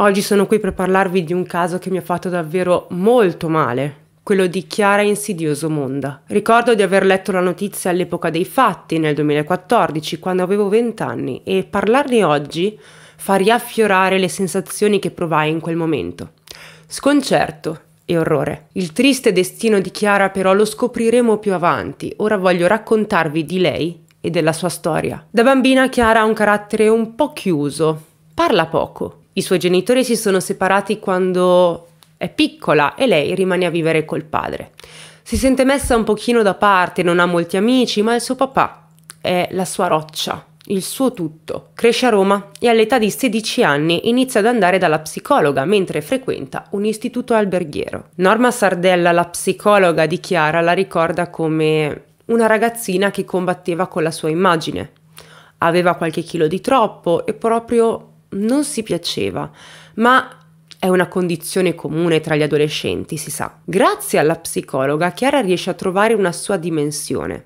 Oggi sono qui per parlarvi di un caso che mi ha fatto davvero molto male, quello di Chiara Insidioso Monda. Ricordo di aver letto la notizia all'epoca dei fatti, nel 2014, quando avevo 20 anni, e parlarne oggi fa riaffiorare le sensazioni che provai in quel momento. Sconcerto e orrore. Il triste destino di Chiara però lo scopriremo più avanti, ora voglio raccontarvi di lei e della sua storia. Da bambina Chiara ha un carattere un po' chiuso, parla poco, i suoi genitori si sono separati quando è piccola e lei rimane a vivere col padre. Si sente messa un pochino da parte, non ha molti amici, ma il suo papà è la sua roccia, il suo tutto. Cresce a Roma e all'età di 16 anni inizia ad andare dalla psicologa mentre frequenta un istituto alberghiero. Norma Sardella, la psicologa di Chiara, la ricorda come una ragazzina che combatteva con la sua immagine. Aveva qualche chilo di troppo e proprio non si piaceva, ma è una condizione comune tra gli adolescenti, si sa. Grazie alla psicologa, Chiara riesce a trovare una sua dimensione.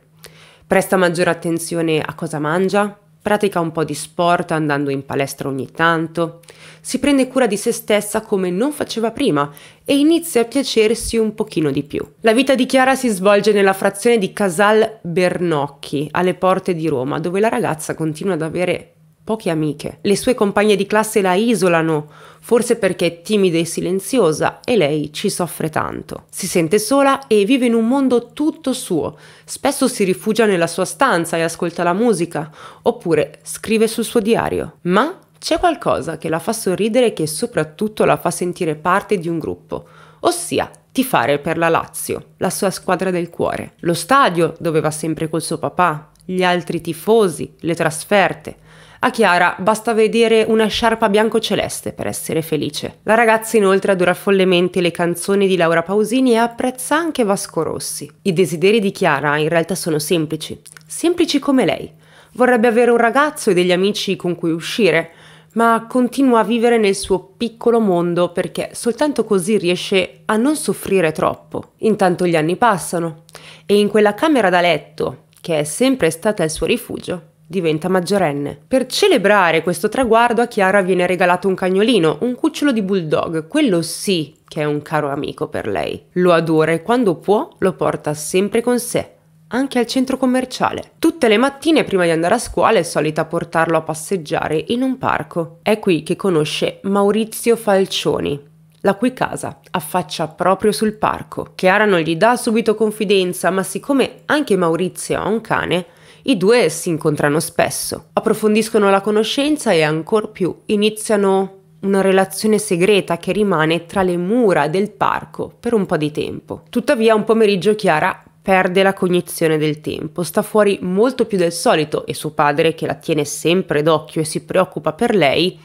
Presta maggiore attenzione a cosa mangia, pratica un po' di sport andando in palestra ogni tanto, si prende cura di se stessa come non faceva prima e inizia a piacersi un pochino di più. La vita di Chiara si svolge nella frazione di Casal Bernocchi, alle porte di Roma, dove la ragazza continua ad avere poche amiche. Le sue compagne di classe la isolano, forse perché è timida e silenziosa e lei ci soffre tanto. Si sente sola e vive in un mondo tutto suo. Spesso si rifugia nella sua stanza e ascolta la musica, oppure scrive sul suo diario. Ma c'è qualcosa che la fa sorridere e che soprattutto la fa sentire parte di un gruppo, ossia tifare per la Lazio, la sua squadra del cuore. Lo stadio dove va sempre col suo papà, gli altri tifosi, le trasferte, a Chiara basta vedere una sciarpa bianco-celeste per essere felice. La ragazza inoltre adora follemente le canzoni di Laura Pausini e apprezza anche Vasco Rossi. I desideri di Chiara in realtà sono semplici, semplici come lei. Vorrebbe avere un ragazzo e degli amici con cui uscire, ma continua a vivere nel suo piccolo mondo perché soltanto così riesce a non soffrire troppo. Intanto gli anni passano e in quella camera da letto, che è sempre stata il suo rifugio, diventa maggiorenne. Per celebrare questo traguardo a Chiara viene regalato un cagnolino, un cucciolo di bulldog, quello sì che è un caro amico per lei. Lo adora e quando può lo porta sempre con sé anche al centro commerciale. Tutte le mattine prima di andare a scuola è solita portarlo a passeggiare in un parco. È qui che conosce Maurizio Falcioni, la cui casa affaccia proprio sul parco. Chiara non gli dà subito confidenza, ma siccome anche Maurizio ha un cane, i due si incontrano spesso, approfondiscono la conoscenza e ancor più iniziano una relazione segreta che rimane tra le mura del parco per un po' di tempo. Tuttavia un pomeriggio Chiara perde la cognizione del tempo, sta fuori molto più del solito e suo padre, che la tiene sempre d'occhio e si preoccupa per lei,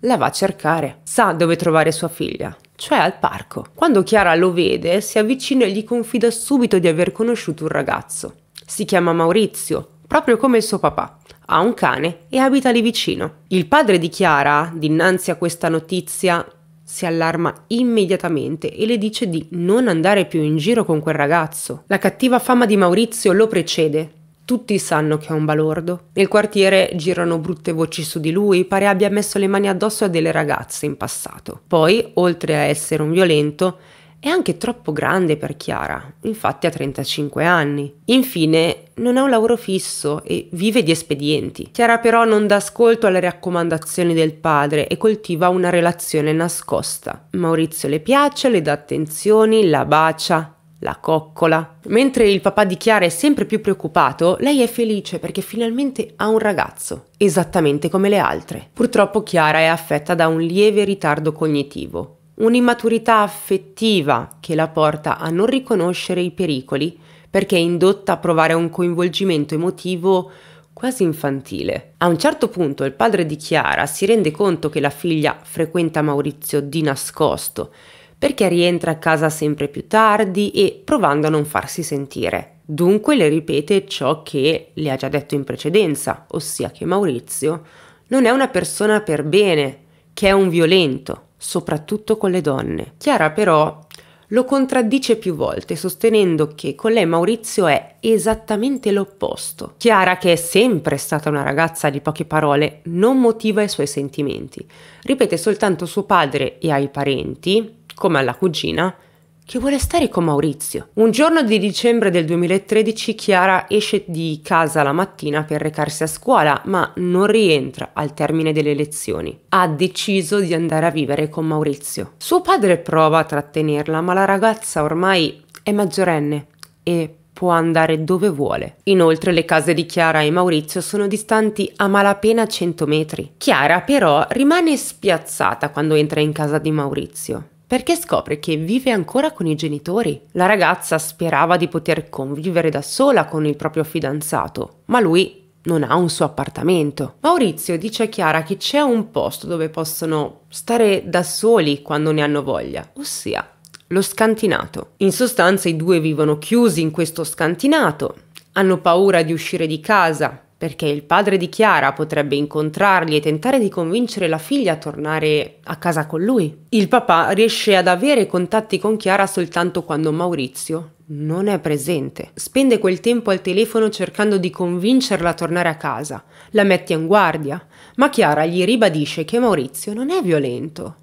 la va a cercare. Sa dove trovare sua figlia, cioè al parco. Quando Chiara lo vede, si avvicina e gli confida subito di aver conosciuto un ragazzo. Si chiama Maurizio, proprio come il suo papà. Ha un cane e abita lì vicino. Il padre di Chiara, dinanzi a questa notizia, si allarma immediatamente e le dice di non andare più in giro con quel ragazzo. La cattiva fama di Maurizio lo precede. Tutti sanno che è un balordo. Nel quartiere girano brutte voci su di lui, pare abbia messo le mani addosso a delle ragazze in passato. Poi, oltre a essere un violento, è anche troppo grande per Chiara, infatti ha 35 anni. Infine, non ha un lavoro fisso e vive di espedienti. Chiara però non dà ascolto alle raccomandazioni del padre e coltiva una relazione nascosta. Maurizio le piace, le dà attenzioni, la bacia, la coccola. Mentre il papà di Chiara è sempre più preoccupato, lei è felice perché finalmente ha un ragazzo, esattamente come le altre. Purtroppo Chiara è affetta da un lieve ritardo cognitivo un'immaturità affettiva che la porta a non riconoscere i pericoli perché è indotta a provare un coinvolgimento emotivo quasi infantile. A un certo punto il padre di Chiara si rende conto che la figlia frequenta Maurizio di nascosto perché rientra a casa sempre più tardi e provando a non farsi sentire. Dunque le ripete ciò che le ha già detto in precedenza, ossia che Maurizio non è una persona per bene, che è un violento, soprattutto con le donne. Chiara però lo contraddice più volte, sostenendo che con lei Maurizio è esattamente l'opposto. Chiara, che è sempre stata una ragazza di poche parole, non motiva i suoi sentimenti. Ripete soltanto suo padre e ai parenti, come alla cugina, che vuole stare con Maurizio. Un giorno di dicembre del 2013 Chiara esce di casa la mattina per recarsi a scuola, ma non rientra al termine delle lezioni. Ha deciso di andare a vivere con Maurizio. Suo padre prova a trattenerla, ma la ragazza ormai è maggiorenne e può andare dove vuole. Inoltre le case di Chiara e Maurizio sono distanti a malapena 100 metri. Chiara però rimane spiazzata quando entra in casa di Maurizio perché scopre che vive ancora con i genitori. La ragazza sperava di poter convivere da sola con il proprio fidanzato, ma lui non ha un suo appartamento. Maurizio dice a Chiara che c'è un posto dove possono stare da soli quando ne hanno voglia, ossia lo scantinato. In sostanza i due vivono chiusi in questo scantinato, hanno paura di uscire di casa, perché il padre di Chiara potrebbe incontrarli e tentare di convincere la figlia a tornare a casa con lui. Il papà riesce ad avere contatti con Chiara soltanto quando Maurizio non è presente. Spende quel tempo al telefono cercando di convincerla a tornare a casa, la mette in guardia, ma Chiara gli ribadisce che Maurizio non è violento.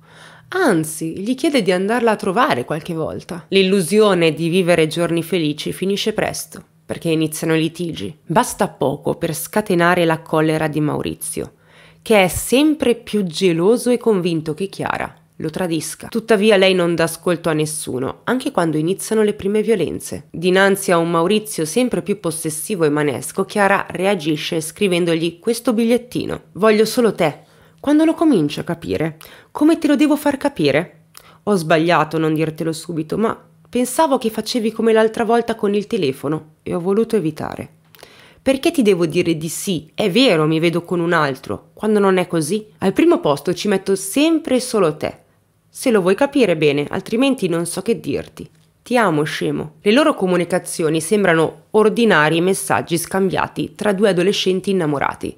Anzi, gli chiede di andarla a trovare qualche volta. L'illusione di vivere giorni felici finisce presto perché iniziano i litigi. Basta poco per scatenare la collera di Maurizio, che è sempre più geloso e convinto che Chiara lo tradisca. Tuttavia lei non dà ascolto a nessuno, anche quando iniziano le prime violenze. Dinanzi a un Maurizio sempre più possessivo e manesco, Chiara reagisce scrivendogli questo bigliettino. Voglio solo te. Quando lo comincio a capire, come te lo devo far capire? Ho sbagliato a non dirtelo subito, ma Pensavo che facevi come l'altra volta con il telefono e ho voluto evitare. Perché ti devo dire di sì? È vero, mi vedo con un altro, quando non è così. Al primo posto ci metto sempre e solo te. Se lo vuoi capire bene, altrimenti non so che dirti. Ti amo, scemo. Le loro comunicazioni sembrano ordinari messaggi scambiati tra due adolescenti innamorati.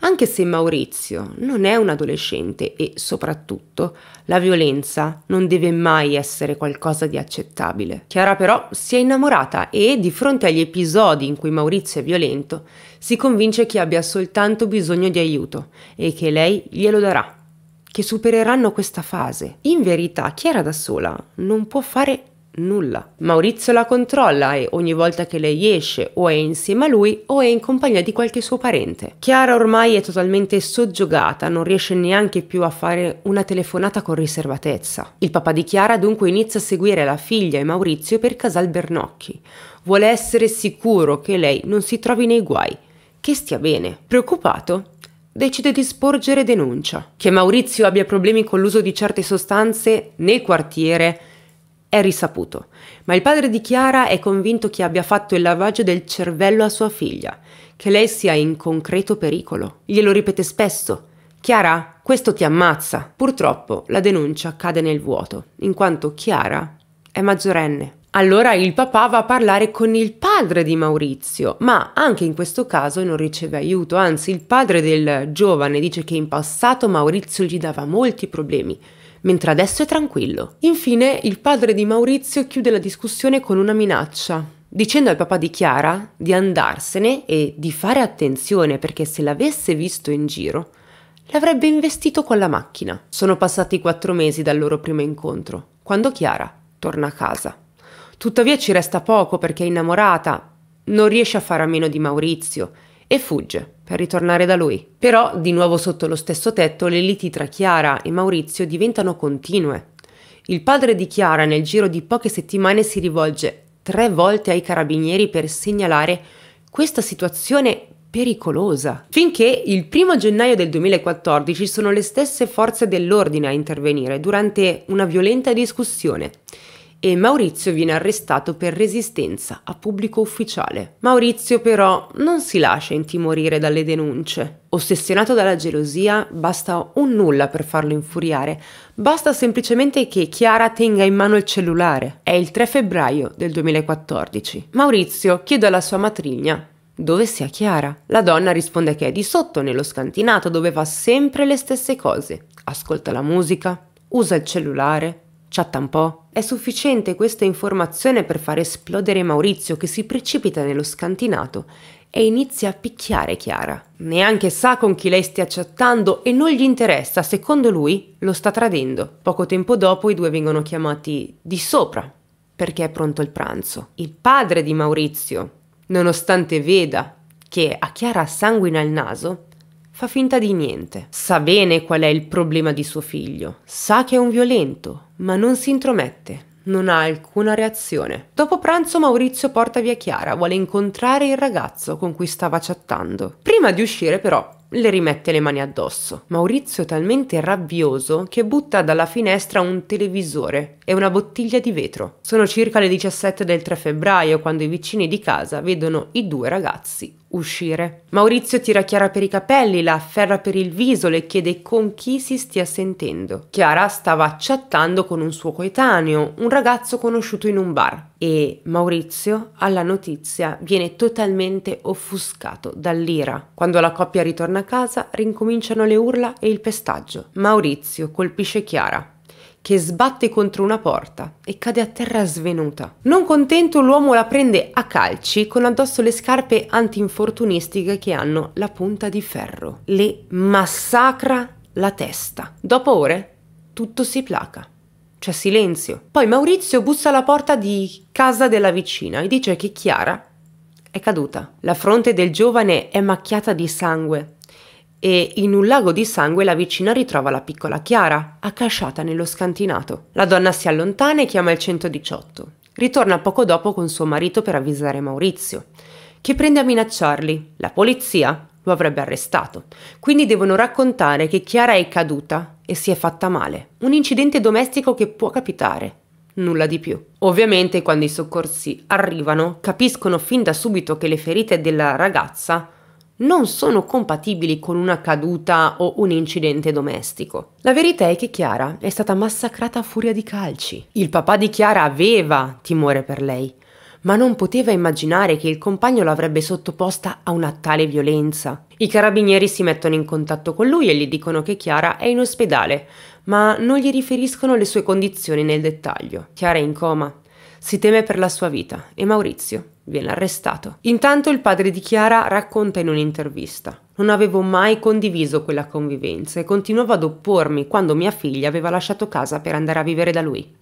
Anche se Maurizio non è un adolescente e, soprattutto, la violenza non deve mai essere qualcosa di accettabile. Chiara però si è innamorata e, di fronte agli episodi in cui Maurizio è violento, si convince che abbia soltanto bisogno di aiuto e che lei glielo darà, che supereranno questa fase. In verità, Chiara da sola non può fare nulla. Maurizio la controlla e ogni volta che lei esce o è insieme a lui o è in compagnia di qualche suo parente. Chiara ormai è totalmente soggiogata, non riesce neanche più a fare una telefonata con riservatezza. Il papà di Chiara dunque inizia a seguire la figlia e Maurizio per Casal Bernocchi. Vuole essere sicuro che lei non si trovi nei guai, che stia bene. Preoccupato, decide di sporgere denuncia. Che Maurizio abbia problemi con l'uso di certe sostanze nel quartiere è risaputo, ma il padre di Chiara è convinto che abbia fatto il lavaggio del cervello a sua figlia, che lei sia in concreto pericolo. Glielo ripete spesso. Chiara, questo ti ammazza. Purtroppo la denuncia cade nel vuoto, in quanto Chiara è maggiorenne. Allora il papà va a parlare con il padre di Maurizio, ma anche in questo caso non riceve aiuto, anzi il padre del giovane dice che in passato Maurizio gli dava molti problemi, mentre adesso è tranquillo. Infine, il padre di Maurizio chiude la discussione con una minaccia, dicendo al papà di Chiara di andarsene e di fare attenzione perché se l'avesse visto in giro, l'avrebbe investito con la macchina. Sono passati quattro mesi dal loro primo incontro, quando Chiara torna a casa. Tuttavia ci resta poco perché è innamorata, non riesce a fare a meno di Maurizio e fugge per ritornare da lui. Però, di nuovo sotto lo stesso tetto, le liti tra Chiara e Maurizio diventano continue. Il padre di Chiara nel giro di poche settimane si rivolge tre volte ai carabinieri per segnalare questa situazione pericolosa. Finché il primo gennaio del 2014 sono le stesse forze dell'ordine a intervenire durante una violenta discussione e Maurizio viene arrestato per resistenza a pubblico ufficiale. Maurizio però non si lascia intimorire dalle denunce. Ossessionato dalla gelosia, basta un nulla per farlo infuriare, basta semplicemente che Chiara tenga in mano il cellulare. È il 3 febbraio del 2014. Maurizio chiede alla sua matrigna dove sia Chiara. La donna risponde che è di sotto nello scantinato dove fa sempre le stesse cose. Ascolta la musica, usa il cellulare, Chatta un po'. È sufficiente questa informazione per far esplodere Maurizio che si precipita nello scantinato e inizia a picchiare Chiara. Neanche sa con chi lei stia chattando e non gli interessa, secondo lui lo sta tradendo. Poco tempo dopo i due vengono chiamati di sopra perché è pronto il pranzo. Il padre di Maurizio, nonostante veda che a Chiara sanguina il naso, fa finta di niente. Sa bene qual è il problema di suo figlio, sa che è un violento, ma non si intromette. Non ha alcuna reazione. Dopo pranzo Maurizio porta via Chiara, vuole incontrare il ragazzo con cui stava chattando. Prima di uscire però le rimette le mani addosso. Maurizio è talmente rabbioso che butta dalla finestra un televisore e una bottiglia di vetro. Sono circa le 17 del 3 febbraio quando i vicini di casa vedono i due ragazzi uscire. Maurizio tira Chiara per i capelli, la afferra per il viso, le chiede con chi si stia sentendo. Chiara stava chattando con un suo coetaneo, un ragazzo conosciuto in un bar e Maurizio alla notizia viene totalmente offuscato dall'ira. Quando la coppia ritorna a casa rincominciano le urla e il pestaggio. Maurizio colpisce Chiara che sbatte contro una porta e cade a terra svenuta. Non contento, l'uomo la prende a calci con addosso le scarpe antinfortunistiche che hanno la punta di ferro. Le massacra la testa. Dopo ore tutto si placa. C'è silenzio. Poi Maurizio bussa alla porta di casa della vicina e dice che Chiara è caduta. La fronte del giovane è macchiata di sangue e in un lago di sangue la vicina ritrova la piccola Chiara, accasciata nello scantinato. La donna si allontana e chiama il 118. Ritorna poco dopo con suo marito per avvisare Maurizio, che prende a minacciarli. La polizia lo avrebbe arrestato. Quindi devono raccontare che Chiara è caduta e si è fatta male. Un incidente domestico che può capitare. Nulla di più. Ovviamente quando i soccorsi arrivano capiscono fin da subito che le ferite della ragazza non sono compatibili con una caduta o un incidente domestico. La verità è che Chiara è stata massacrata a furia di calci. Il papà di Chiara aveva timore per lei ma non poteva immaginare che il compagno l'avrebbe sottoposta a una tale violenza. I carabinieri si mettono in contatto con lui e gli dicono che Chiara è in ospedale, ma non gli riferiscono le sue condizioni nel dettaglio. Chiara è in coma, si teme per la sua vita e Maurizio viene arrestato. Intanto il padre di Chiara racconta in un'intervista non avevo mai condiviso quella convivenza e continuavo ad oppormi quando mia figlia aveva lasciato casa per andare a vivere da lui.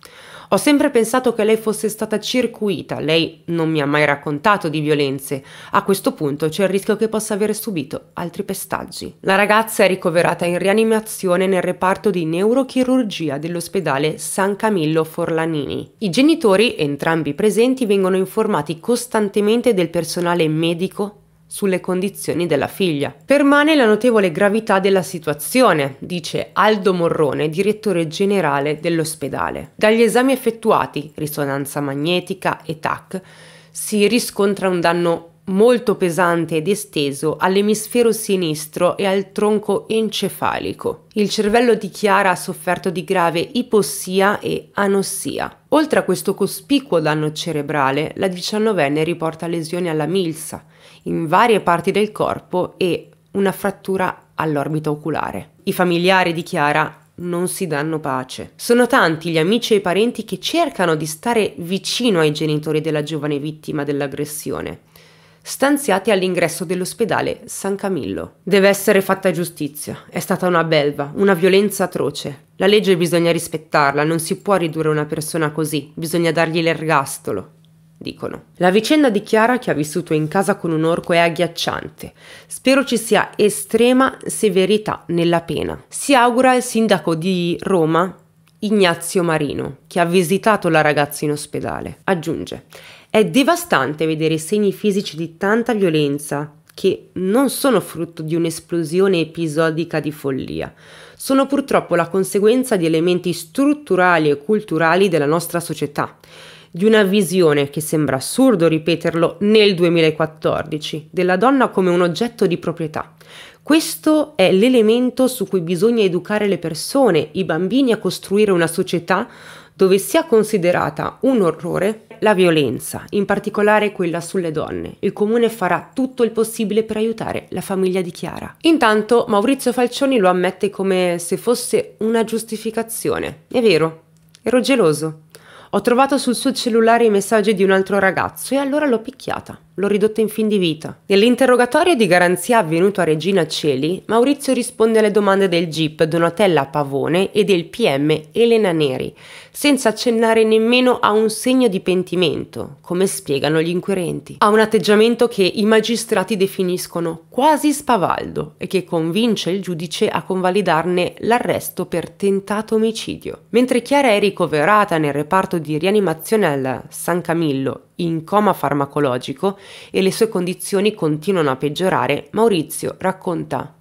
Ho sempre pensato che lei fosse stata circuita, lei non mi ha mai raccontato di violenze. A questo punto c'è il rischio che possa aver subito altri pestaggi. La ragazza è ricoverata in rianimazione nel reparto di neurochirurgia dell'ospedale San Camillo Forlanini. I genitori, entrambi presenti, vengono informati costantemente del personale medico sulle condizioni della figlia. Permane la notevole gravità della situazione, dice Aldo Morrone, direttore generale dell'ospedale. Dagli esami effettuati, risonanza magnetica e TAC, si riscontra un danno molto pesante ed esteso all'emisfero sinistro e al tronco encefalico. Il cervello di Chiara ha sofferto di grave ipossia e anossia. Oltre a questo cospicuo danno cerebrale, la diciannovenne riporta lesioni alla milza, in varie parti del corpo e una frattura all'orbita oculare. I familiari di Chiara non si danno pace. Sono tanti gli amici e i parenti che cercano di stare vicino ai genitori della giovane vittima dell'aggressione, stanziati all'ingresso dell'ospedale San Camillo. Deve essere fatta giustizia. È stata una belva, una violenza atroce. La legge bisogna rispettarla, non si può ridurre una persona così, bisogna dargli l'ergastolo dicono. La vicenda di Chiara che ha vissuto in casa con un orco è agghiacciante. Spero ci sia estrema severità nella pena. Si augura il sindaco di Roma, Ignazio Marino, che ha visitato la ragazza in ospedale. Aggiunge, è devastante vedere segni fisici di tanta violenza che non sono frutto di un'esplosione episodica di follia, sono purtroppo la conseguenza di elementi strutturali e culturali della nostra società di una visione che sembra assurdo ripeterlo nel 2014, della donna come un oggetto di proprietà. Questo è l'elemento su cui bisogna educare le persone, i bambini a costruire una società dove sia considerata un orrore la violenza, in particolare quella sulle donne. Il comune farà tutto il possibile per aiutare la famiglia di Chiara. Intanto Maurizio Falcioni lo ammette come se fosse una giustificazione. È vero, ero geloso. Ho trovato sul suo cellulare i messaggi di un altro ragazzo e allora l'ho picchiata l'ho ridotta in fin di vita. Nell'interrogatorio di garanzia avvenuto a Regina Celi, Maurizio risponde alle domande del GIP Donatella Pavone e del PM Elena Neri, senza accennare nemmeno a un segno di pentimento, come spiegano gli inquirenti. Ha un atteggiamento che i magistrati definiscono quasi spavaldo e che convince il giudice a convalidarne l'arresto per tentato omicidio. Mentre Chiara è ricoverata nel reparto di rianimazione al San Camillo in coma farmacologico e le sue condizioni continuano a peggiorare, Maurizio racconta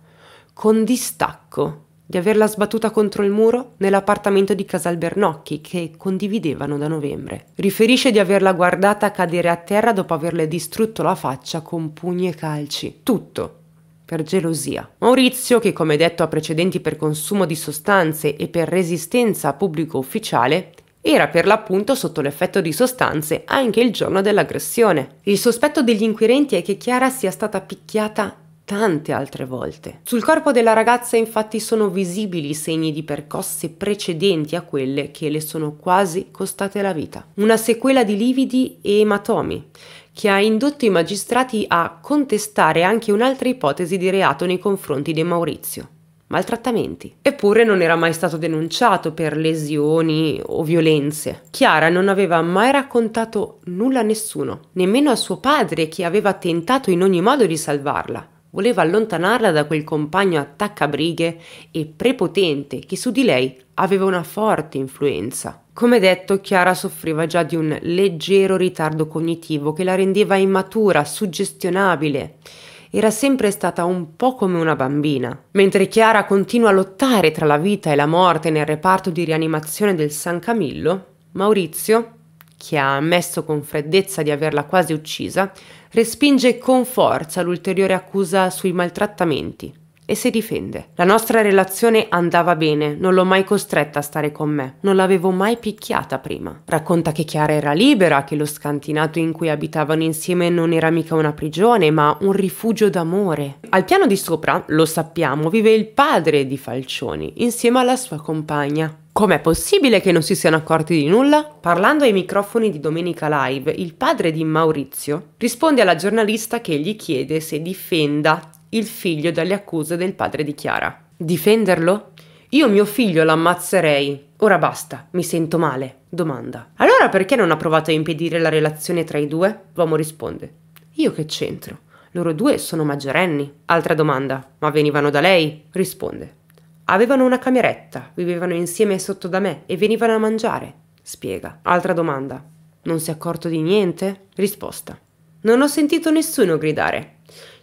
con distacco di averla sbattuta contro il muro nell'appartamento di Casal Bernocchi che condividevano da novembre. Riferisce di averla guardata cadere a terra dopo averle distrutto la faccia con pugni e calci. Tutto per gelosia. Maurizio, che come detto ha precedenti per consumo di sostanze e per resistenza a pubblico ufficiale, era per l'appunto sotto l'effetto di sostanze anche il giorno dell'aggressione. Il sospetto degli inquirenti è che Chiara sia stata picchiata tante altre volte. Sul corpo della ragazza infatti sono visibili segni di percosse precedenti a quelle che le sono quasi costate la vita. Una sequela di lividi e ematomi che ha indotto i magistrati a contestare anche un'altra ipotesi di reato nei confronti di Maurizio maltrattamenti. Eppure non era mai stato denunciato per lesioni o violenze. Chiara non aveva mai raccontato nulla a nessuno, nemmeno a suo padre che aveva tentato in ogni modo di salvarla. Voleva allontanarla da quel compagno attaccabrighe e prepotente che su di lei aveva una forte influenza. Come detto, Chiara soffriva già di un leggero ritardo cognitivo che la rendeva immatura, suggestionabile era sempre stata un po' come una bambina. Mentre Chiara continua a lottare tra la vita e la morte nel reparto di rianimazione del San Camillo, Maurizio, che ha ammesso con freddezza di averla quasi uccisa, respinge con forza l'ulteriore accusa sui maltrattamenti e si difende. La nostra relazione andava bene, non l'ho mai costretta a stare con me, non l'avevo mai picchiata prima. Racconta che Chiara era libera, che lo scantinato in cui abitavano insieme non era mica una prigione, ma un rifugio d'amore. Al piano di sopra, lo sappiamo, vive il padre di Falcioni, insieme alla sua compagna. Com'è possibile che non si siano accorti di nulla? Parlando ai microfoni di Domenica Live, il padre di Maurizio risponde alla giornalista che gli chiede se difenda il figlio dalle accuse del padre di Chiara. Difenderlo? Io mio figlio l'ammazzerei. Ora basta, mi sento male. Domanda. Allora perché non ha provato a impedire la relazione tra i due? L'uomo risponde. Io che c'entro? Loro due sono maggiorenni. Altra domanda. Ma venivano da lei? Risponde. Avevano una cameretta, vivevano insieme sotto da me e venivano a mangiare. Spiega. Altra domanda. Non si è accorto di niente? Risposta. Non ho sentito nessuno gridare.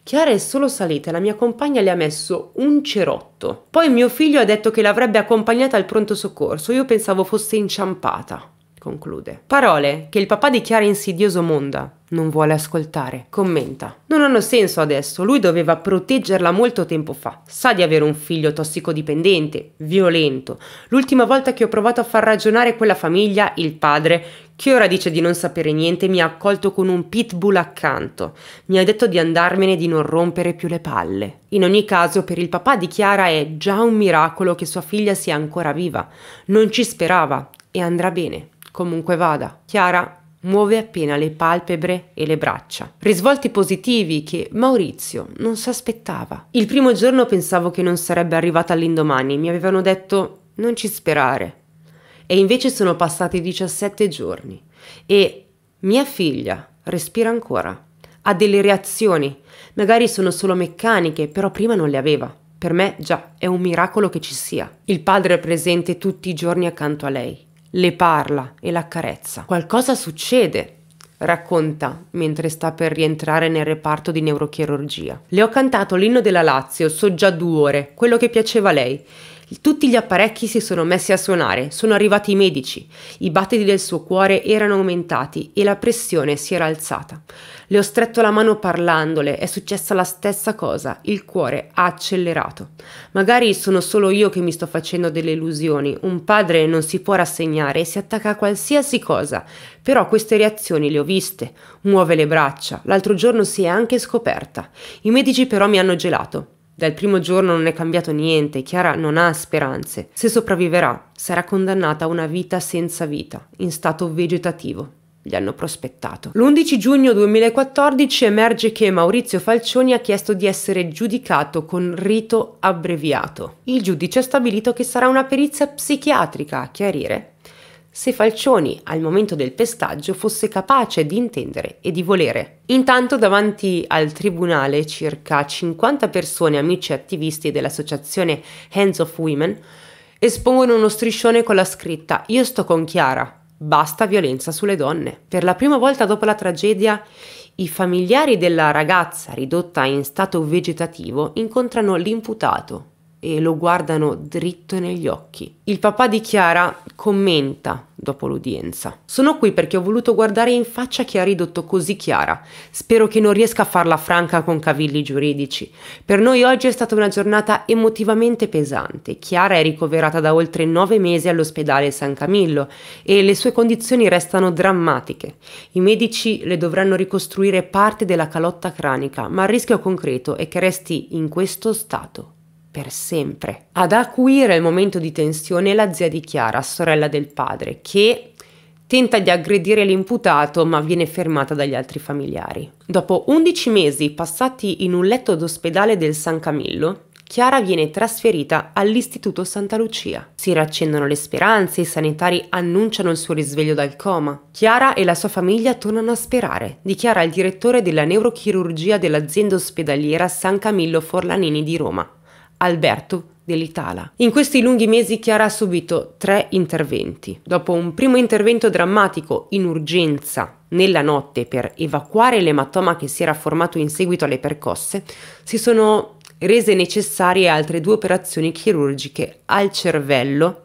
Chiara è solo salita, e la mia compagna le ha messo un cerotto. Poi mio figlio ha detto che l'avrebbe accompagnata al pronto soccorso, io pensavo fosse inciampata conclude. Parole che il papà di Chiara insidioso monda, non vuole ascoltare. Commenta. Non hanno senso adesso, lui doveva proteggerla molto tempo fa. Sa di avere un figlio tossicodipendente, violento. L'ultima volta che ho provato a far ragionare quella famiglia, il padre, che ora dice di non sapere niente, mi ha accolto con un pitbull accanto. Mi ha detto di andarmene e di non rompere più le palle. In ogni caso, per il papà di Chiara è già un miracolo che sua figlia sia ancora viva. Non ci sperava e andrà bene. Comunque vada, Chiara muove appena le palpebre e le braccia. Risvolti positivi che Maurizio non si aspettava. Il primo giorno pensavo che non sarebbe arrivata all'indomani, mi avevano detto non ci sperare. E invece sono passati 17 giorni e mia figlia respira ancora, ha delle reazioni, magari sono solo meccaniche, però prima non le aveva. Per me già è un miracolo che ci sia. Il padre è presente tutti i giorni accanto a lei le parla e l'accarezza. Qualcosa succede, racconta mentre sta per rientrare nel reparto di neurochirurgia. Le ho cantato l'inno della Lazio, so già due ore, quello che piaceva a lei. Tutti gli apparecchi si sono messi a suonare, sono arrivati i medici, i battiti del suo cuore erano aumentati e la pressione si era alzata. Le ho stretto la mano parlandole, è successa la stessa cosa, il cuore ha accelerato. Magari sono solo io che mi sto facendo delle illusioni, un padre non si può rassegnare e si attacca a qualsiasi cosa, però queste reazioni le ho viste, muove le braccia, l'altro giorno si è anche scoperta. I medici però mi hanno gelato, dal primo giorno non è cambiato niente, Chiara non ha speranze. Se sopravviverà, sarà condannata a una vita senza vita, in stato vegetativo gli hanno prospettato. L'11 giugno 2014 emerge che Maurizio Falcioni ha chiesto di essere giudicato con rito abbreviato. Il giudice ha stabilito che sarà una perizia psichiatrica a chiarire se Falcioni al momento del pestaggio fosse capace di intendere e di volere. Intanto davanti al tribunale circa 50 persone, amici e attivisti dell'associazione Hands of Women, espongono uno striscione con la scritta Io sto con Chiara, Basta violenza sulle donne. Per la prima volta dopo la tragedia, i familiari della ragazza ridotta in stato vegetativo incontrano l'imputato, e lo guardano dritto negli occhi. Il papà di Chiara commenta dopo l'udienza. Sono qui perché ho voluto guardare in faccia chi ha ridotto così Chiara. Spero che non riesca a farla franca con cavilli giuridici. Per noi oggi è stata una giornata emotivamente pesante. Chiara è ricoverata da oltre nove mesi all'ospedale San Camillo e le sue condizioni restano drammatiche. I medici le dovranno ricostruire parte della calotta cranica, ma il rischio concreto è che resti in questo stato per sempre. Ad acuire il momento di tensione la zia di Chiara, sorella del padre, che tenta di aggredire l'imputato ma viene fermata dagli altri familiari. Dopo 11 mesi passati in un letto d'ospedale del San Camillo, Chiara viene trasferita all'Istituto Santa Lucia. Si riaccendono le speranze, i sanitari annunciano il suo risveglio dal coma. Chiara e la sua famiglia tornano a sperare, dichiara il direttore della neurochirurgia dell'azienda ospedaliera San Camillo Forlanini di Roma. Alberto dell'Itala. In questi lunghi mesi Chiara ha subito tre interventi. Dopo un primo intervento drammatico in urgenza nella notte per evacuare l'ematoma che si era formato in seguito alle percosse, si sono rese necessarie altre due operazioni chirurgiche al cervello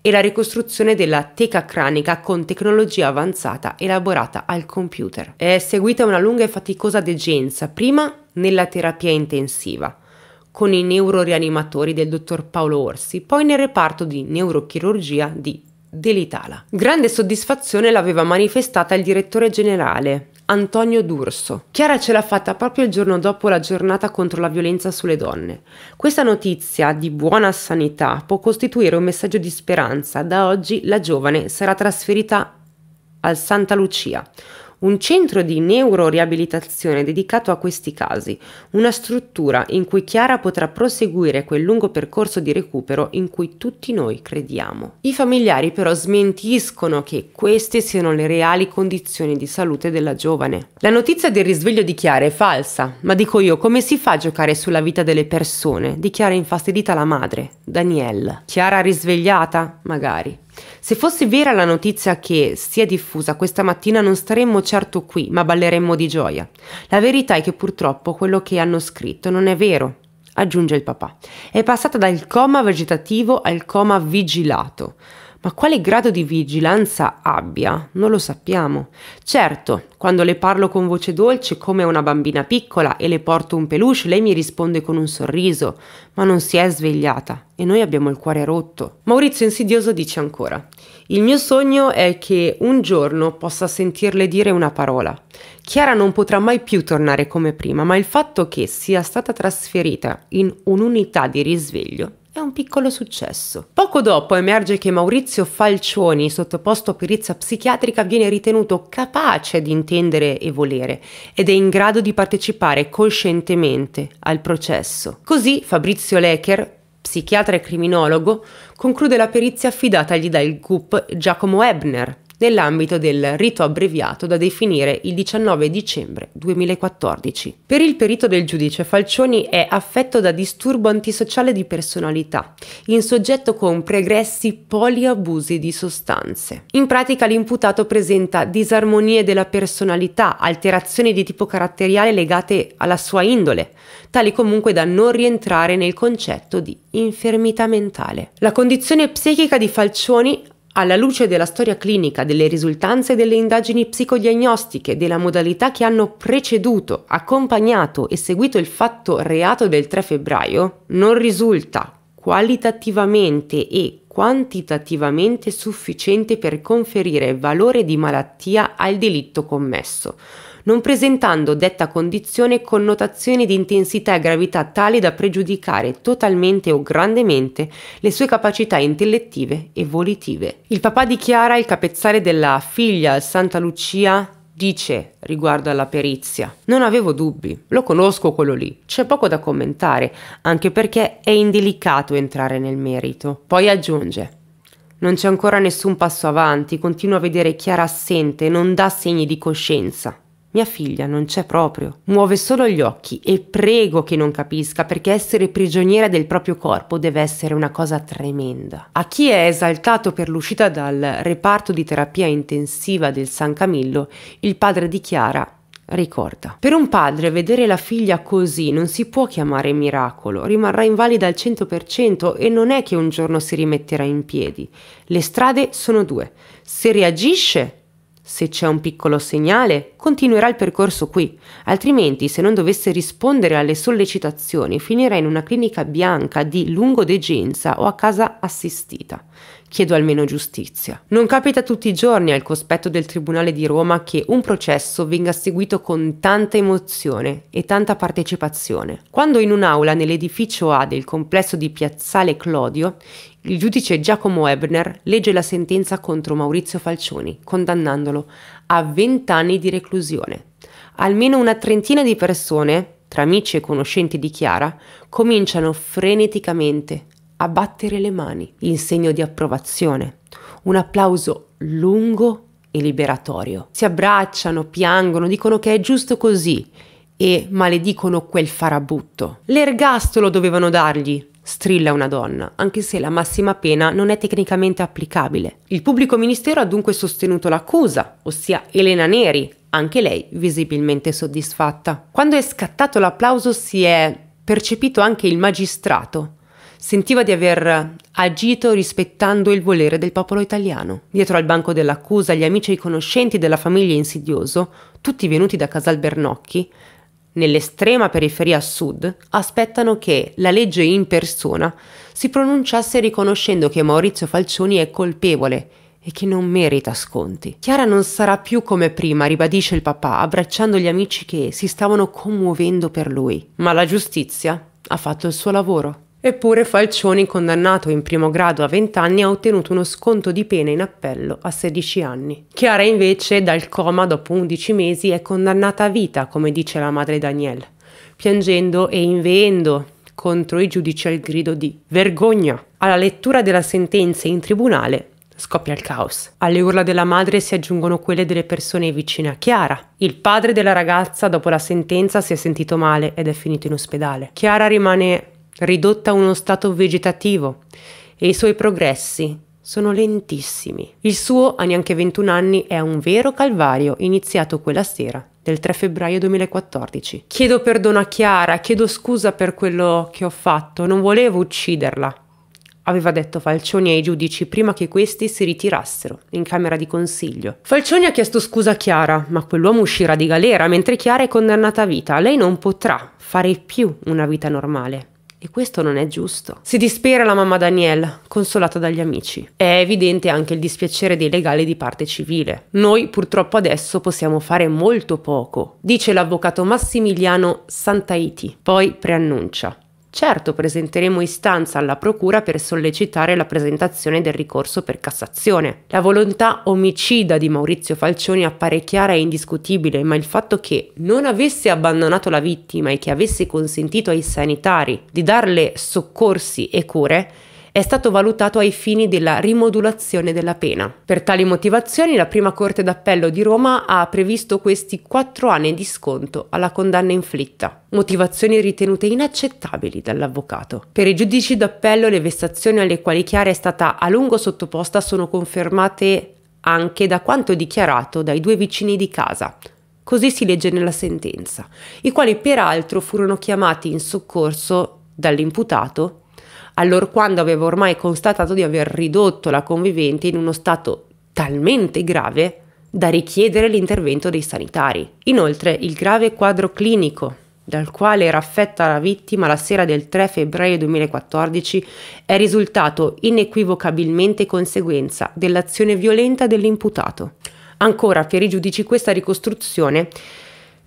e la ricostruzione della teca cranica con tecnologia avanzata elaborata al computer. È seguita una lunga e faticosa degenza, prima nella terapia intensiva, con i neuroreanimatori del dottor Paolo Orsi, poi nel reparto di neurochirurgia di Delitala. Grande soddisfazione l'aveva manifestata il direttore generale, Antonio D'Urso. Chiara ce l'ha fatta proprio il giorno dopo la giornata contro la violenza sulle donne. Questa notizia di buona sanità può costituire un messaggio di speranza. Da oggi la giovane sarà trasferita al Santa Lucia, un centro di neuroriabilitazione dedicato a questi casi, una struttura in cui Chiara potrà proseguire quel lungo percorso di recupero in cui tutti noi crediamo. I familiari però smentiscono che queste siano le reali condizioni di salute della giovane. La notizia del risveglio di Chiara è falsa, ma dico io come si fa a giocare sulla vita delle persone? dichiara infastidita la madre, Danielle. Chiara risvegliata? Magari. Se fosse vera la notizia che si è diffusa questa mattina non staremmo certo qui, ma balleremmo di gioia. La verità è che purtroppo quello che hanno scritto non è vero, aggiunge il papà. È passata dal coma vegetativo al coma vigilato ma quale grado di vigilanza abbia non lo sappiamo. Certo, quando le parlo con voce dolce come una bambina piccola e le porto un peluche, lei mi risponde con un sorriso, ma non si è svegliata e noi abbiamo il cuore rotto. Maurizio Insidioso dice ancora, il mio sogno è che un giorno possa sentirle dire una parola. Chiara non potrà mai più tornare come prima, ma il fatto che sia stata trasferita in un'unità di risveglio è un piccolo successo. Poco dopo emerge che Maurizio Falcioni, sottoposto a perizia psichiatrica, viene ritenuto capace di intendere e volere ed è in grado di partecipare coscientemente al processo. Così Fabrizio Lecker, psichiatra e criminologo, conclude la perizia affidatagli dal GUP Giacomo Ebner, nell'ambito del rito abbreviato da definire il 19 dicembre 2014. Per il perito del giudice Falcioni è affetto da disturbo antisociale di personalità, in soggetto con pregressi poliabusi di sostanze. In pratica l'imputato presenta disarmonie della personalità, alterazioni di tipo caratteriale legate alla sua indole, tali comunque da non rientrare nel concetto di infermità mentale. La condizione psichica di Falcioni alla luce della storia clinica, delle risultanze delle indagini psicodiagnostiche, della modalità che hanno preceduto, accompagnato e seguito il fatto reato del 3 febbraio, non risulta qualitativamente e quantitativamente sufficiente per conferire valore di malattia al delitto commesso non presentando detta condizione connotazioni di intensità e gravità tali da pregiudicare totalmente o grandemente le sue capacità intellettive e volitive. Il papà di Chiara, il capezzale della figlia Santa Lucia dice riguardo alla perizia. Non avevo dubbi, lo conosco quello lì, c'è poco da commentare, anche perché è indelicato entrare nel merito. Poi aggiunge. Non c'è ancora nessun passo avanti, continua a vedere Chiara assente, non dà segni di coscienza. Mia figlia non c'è proprio, muove solo gli occhi e prego che non capisca perché essere prigioniera del proprio corpo deve essere una cosa tremenda. A chi è esaltato per l'uscita dal reparto di terapia intensiva del San Camillo, il padre dichiara ricorda. Per un padre vedere la figlia così non si può chiamare miracolo, rimarrà invalida al 100% e non è che un giorno si rimetterà in piedi. Le strade sono due. Se reagisce, se c'è un piccolo segnale, continuerà il percorso qui, altrimenti se non dovesse rispondere alle sollecitazioni finirà in una clinica bianca di lungodegenza o a casa assistita. Chiedo almeno giustizia. Non capita tutti i giorni al cospetto del Tribunale di Roma che un processo venga seguito con tanta emozione e tanta partecipazione. Quando in un'aula nell'edificio A del complesso di Piazzale Clodio il giudice Giacomo Ebner legge la sentenza contro Maurizio Falcioni, condannandolo a 20 anni di reclusione. Almeno una trentina di persone, tra amici e conoscenti di Chiara, cominciano freneticamente a battere le mani in segno di approvazione. Un applauso lungo e liberatorio. Si abbracciano, piangono, dicono che è giusto così e maledicono quel farabutto. L'ergastolo dovevano dargli, strilla una donna, anche se la massima pena non è tecnicamente applicabile. Il pubblico ministero ha dunque sostenuto l'accusa, ossia Elena Neri, anche lei visibilmente soddisfatta. Quando è scattato l'applauso si è percepito anche il magistrato. Sentiva di aver agito rispettando il volere del popolo italiano. Dietro al banco dell'accusa, gli amici e i conoscenti della famiglia insidioso, tutti venuti da Casal Bernocchi, nell'estrema periferia sud, aspettano che la legge in persona si pronunciasse riconoscendo che Maurizio Falcioni è colpevole e che non merita sconti. Chiara non sarà più come prima, ribadisce il papà, abbracciando gli amici che si stavano commuovendo per lui. Ma la giustizia ha fatto il suo lavoro. Eppure Falcioni, condannato in primo grado a 20 anni, ha ottenuto uno sconto di pena in appello a 16 anni. Chiara invece, dal coma dopo 11 mesi, è condannata a vita, come dice la madre Danielle, piangendo e inveendo contro i giudici al grido di vergogna. Alla lettura della sentenza in tribunale scoppia il caos. Alle urla della madre si aggiungono quelle delle persone vicine a Chiara. Il padre della ragazza dopo la sentenza si è sentito male ed è finito in ospedale. Chiara rimane ridotta a uno stato vegetativo, e i suoi progressi sono lentissimi. Il suo, a neanche 21 anni, è un vero calvario iniziato quella sera del 3 febbraio 2014. Chiedo perdono a Chiara, chiedo scusa per quello che ho fatto, non volevo ucciderla. Aveva detto Falcioni ai giudici prima che questi si ritirassero in camera di consiglio. Falcioni ha chiesto scusa a Chiara, ma quell'uomo uscirà di galera mentre Chiara è condannata a vita. Lei non potrà fare più una vita normale. E questo non è giusto. Si dispera la mamma Danielle, consolata dagli amici. È evidente anche il dispiacere dei legali di parte civile. Noi purtroppo adesso possiamo fare molto poco, dice l'avvocato Massimiliano Santaiti. Poi preannuncia. Certo, presenteremo istanza alla Procura per sollecitare la presentazione del ricorso per Cassazione. La volontà omicida di Maurizio Falcioni appare chiara e indiscutibile, ma il fatto che non avesse abbandonato la vittima e che avesse consentito ai sanitari di darle soccorsi e cure è stato valutato ai fini della rimodulazione della pena. Per tali motivazioni la prima Corte d'Appello di Roma ha previsto questi quattro anni di sconto alla condanna inflitta, motivazioni ritenute inaccettabili dall'avvocato. Per i giudici d'appello le vessazioni alle quali Chiara è stata a lungo sottoposta sono confermate anche da quanto dichiarato dai due vicini di casa, così si legge nella sentenza, i quali peraltro furono chiamati in soccorso dall'imputato allorquando avevo ormai constatato di aver ridotto la convivente in uno stato talmente grave da richiedere l'intervento dei sanitari. Inoltre, il grave quadro clinico dal quale era affetta la vittima la sera del 3 febbraio 2014 è risultato inequivocabilmente conseguenza dell'azione violenta dell'imputato. Ancora, per i giudici questa ricostruzione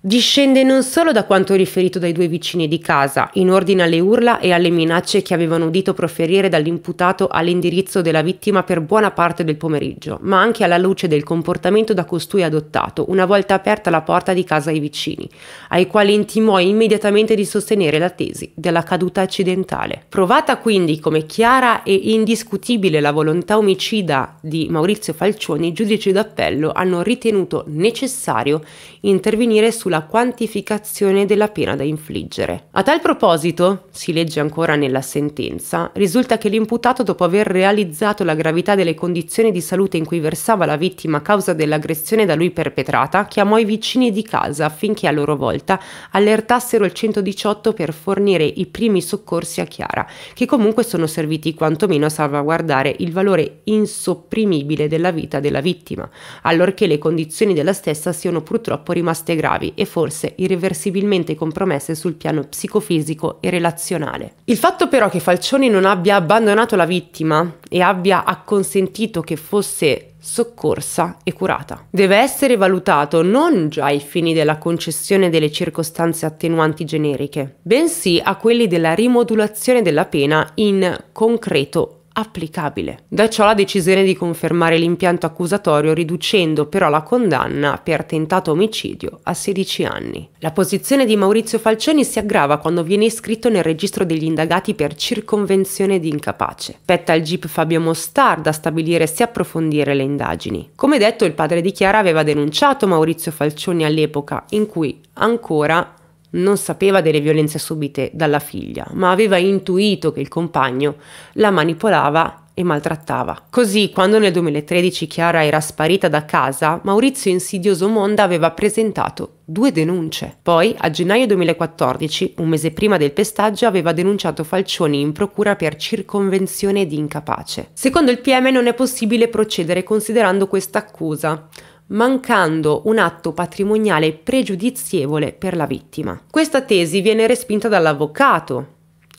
discende non solo da quanto riferito dai due vicini di casa in ordine alle urla e alle minacce che avevano udito proferire dall'imputato all'indirizzo della vittima per buona parte del pomeriggio, ma anche alla luce del comportamento da costui adottato una volta aperta la porta di casa ai vicini, ai quali intimò immediatamente di sostenere la tesi della caduta accidentale. Provata quindi come chiara e indiscutibile la volontà omicida di Maurizio Falcioni, i giudici d'appello hanno ritenuto necessario intervenire sulla sulla quantificazione della pena da infliggere. A tal proposito, si legge ancora nella sentenza, risulta che l'imputato dopo aver realizzato la gravità delle condizioni di salute in cui versava la vittima a causa dell'aggressione da lui perpetrata, chiamò i vicini di casa affinché a loro volta allertassero il 118 per fornire i primi soccorsi a Chiara, che comunque sono serviti quantomeno a salvaguardare il valore insopprimibile della vita della vittima, allorché le condizioni della stessa siano purtroppo rimaste gravi e forse irreversibilmente compromesse sul piano psicofisico e relazionale. Il fatto però che Falcioni non abbia abbandonato la vittima e abbia acconsentito che fosse soccorsa e curata. Deve essere valutato non già ai fini della concessione delle circostanze attenuanti generiche, bensì a quelli della rimodulazione della pena in concreto applicabile. Da ciò la decisione di confermare l'impianto accusatorio riducendo però la condanna per tentato omicidio a 16 anni. La posizione di Maurizio Falcioni si aggrava quando viene iscritto nel registro degli indagati per circonvenzione di incapace. Petta al GIP Fabio Mostarda stabilire se approfondire le indagini. Come detto il padre di Chiara aveva denunciato Maurizio Falcioni all'epoca in cui ancora non sapeva delle violenze subite dalla figlia, ma aveva intuito che il compagno la manipolava e maltrattava. Così, quando nel 2013 Chiara era sparita da casa, Maurizio Insidioso Monda aveva presentato due denunce. Poi, a gennaio 2014, un mese prima del pestaggio, aveva denunciato Falcioni in procura per circonvenzione di incapace. Secondo il PM non è possibile procedere considerando questa accusa mancando un atto patrimoniale pregiudizievole per la vittima. Questa tesi viene respinta dall'avvocato,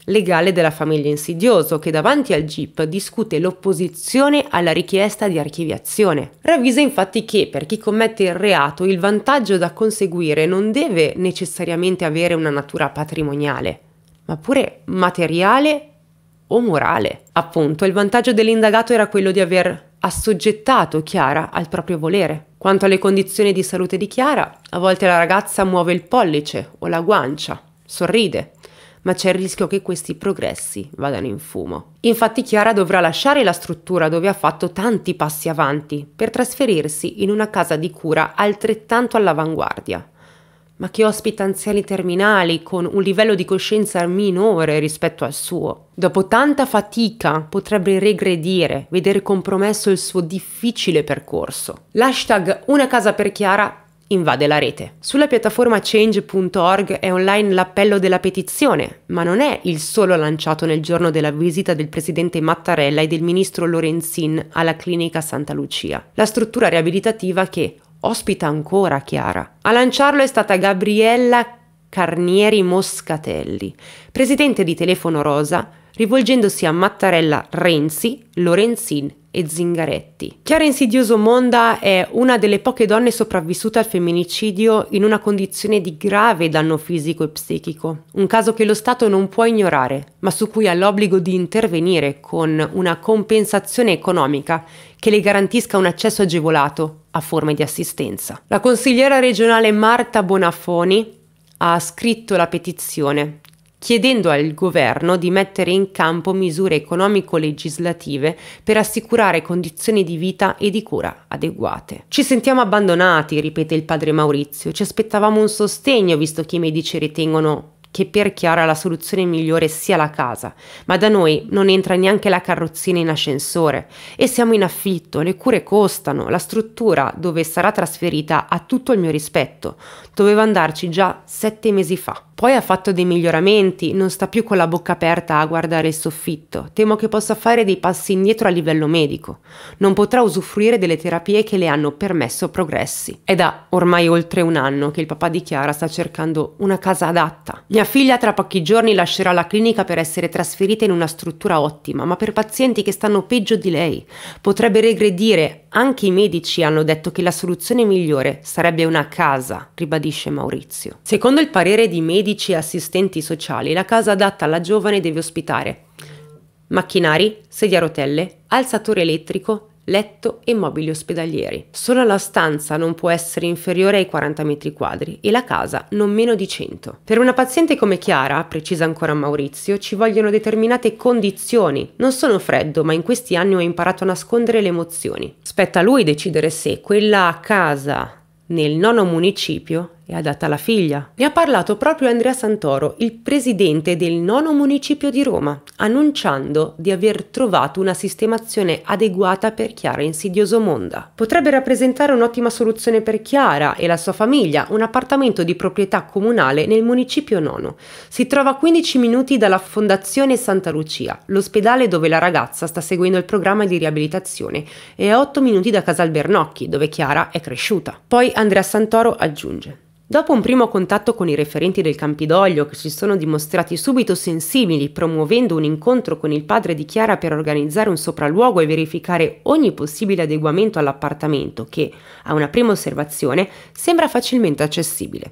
legale della famiglia insidioso, che davanti al GIP discute l'opposizione alla richiesta di archiviazione. Ravvisa infatti che per chi commette il reato il vantaggio da conseguire non deve necessariamente avere una natura patrimoniale, ma pure materiale o morale. Appunto, il vantaggio dell'indagato era quello di aver assoggettato Chiara al proprio volere. Quanto alle condizioni di salute di Chiara, a volte la ragazza muove il pollice o la guancia, sorride, ma c'è il rischio che questi progressi vadano in fumo. Infatti Chiara dovrà lasciare la struttura dove ha fatto tanti passi avanti per trasferirsi in una casa di cura altrettanto all'avanguardia, ma che ospita anziani terminali con un livello di coscienza minore rispetto al suo. Dopo tanta fatica potrebbe regredire, vedere compromesso il suo difficile percorso. L'hashtag Una casa per Chiara invade la rete. Sulla piattaforma change.org è online l'appello della petizione, ma non è il solo lanciato nel giorno della visita del presidente Mattarella e del ministro Lorenzin alla clinica Santa Lucia. La struttura riabilitativa che ospita ancora Chiara. A lanciarlo è stata Gabriella Carnieri Moscatelli, presidente di Telefono Rosa, rivolgendosi a Mattarella Renzi, Lorenzin e Zingaretti. Chiara Insidioso Monda è una delle poche donne sopravvissute al femminicidio in una condizione di grave danno fisico e psichico, un caso che lo Stato non può ignorare, ma su cui ha l'obbligo di intervenire con una compensazione economica che le garantisca un accesso agevolato a forme di assistenza. La consigliera regionale Marta Bonafoni ha scritto la petizione chiedendo al governo di mettere in campo misure economico-legislative per assicurare condizioni di vita e di cura adeguate. Ci sentiamo abbandonati, ripete il padre Maurizio, ci aspettavamo un sostegno visto che i medici ritengono che per Chiara la soluzione migliore sia la casa, ma da noi non entra neanche la carrozzina in ascensore e siamo in affitto, le cure costano, la struttura dove sarà trasferita ha tutto il mio rispetto, doveva andarci già sette mesi fa. Poi ha fatto dei miglioramenti, non sta più con la bocca aperta a guardare il soffitto. Temo che possa fare dei passi indietro a livello medico. Non potrà usufruire delle terapie che le hanno permesso progressi. È da ormai oltre un anno che il papà di Chiara sta cercando una casa adatta. Mia figlia tra pochi giorni lascerà la clinica per essere trasferita in una struttura ottima, ma per pazienti che stanno peggio di lei. Potrebbe regredire anche i medici hanno detto che la soluzione migliore sarebbe una casa, ribadisce Maurizio. Secondo il parere di medici e assistenti sociali, la casa adatta alla giovane deve ospitare macchinari, sedia a rotelle, alzatore elettrico, letto e mobili ospedalieri. Solo la stanza non può essere inferiore ai 40 metri quadri e la casa non meno di 100. Per una paziente come Chiara, precisa ancora Maurizio, ci vogliono determinate condizioni. Non sono freddo, ma in questi anni ho imparato a nascondere le emozioni. Spetta a lui decidere se quella casa nel nono municipio è adatta alla figlia. Ne ha parlato proprio Andrea Santoro, il presidente del nono municipio di Roma, annunciando di aver trovato una sistemazione adeguata per Chiara Insidioso Monda. Potrebbe rappresentare un'ottima soluzione per Chiara e la sua famiglia un appartamento di proprietà comunale nel municipio nono. Si trova a 15 minuti dalla Fondazione Santa Lucia, l'ospedale dove la ragazza sta seguendo il programma di riabilitazione, e a 8 minuti da Casal Bernocchi, dove Chiara è cresciuta. Poi Andrea Santoro aggiunge. Dopo un primo contatto con i referenti del Campidoglio, che si sono dimostrati subito sensibili, promuovendo un incontro con il padre di Chiara per organizzare un sopralluogo e verificare ogni possibile adeguamento all'appartamento, che, a una prima osservazione, sembra facilmente accessibile.